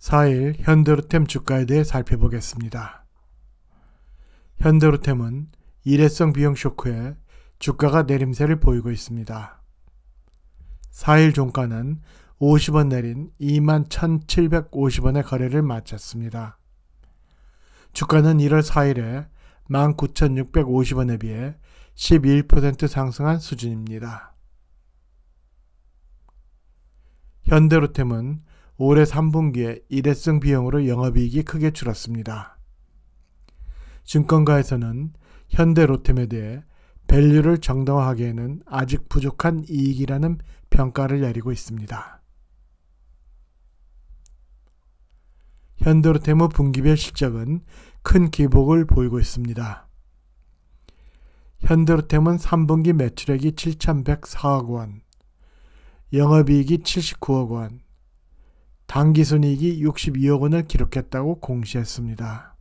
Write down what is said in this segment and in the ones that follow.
4일 현대로템 주가에 대해 살펴보겠습니다. 현대로템은 일회성 비용 쇼크에 주가가 내림세를 보이고 있습니다. 4일 종가는 50원 내린 21,750원의 거래를 마쳤습니다. 주가는 1월 4일에 19,650원에 비해 11% 상승한 수준입니다. 현대로템은 올해 3분기에 일회성 비용으로 영업이익이 크게 줄었습니다. 증권가에서는 현대로템에 대해 밸류를 정당화하기에는 아직 부족한 이익이라는 평가를 내리고 있습니다. 현대로템의 분기별 실적은 큰 기복을 보이고 있습니다. 현대로템은 3분기 매출액이 7,104억 원, 영업이익이 79억 원, 당기순이익이 62억 원을 기록했다고 공시했습니다.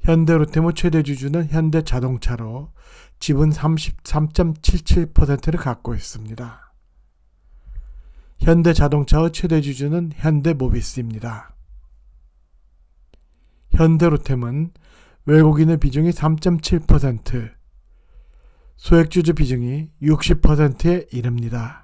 현대로테모 최대 주주는 현대자동차로 지분 33.77%를 갖고 있습니다. 현대자동차의 최대 주주는 현대모비스입니다. 현대로템은 외국인의 비중이 3.7%, 소액주주 비중이 60%에 이릅니다.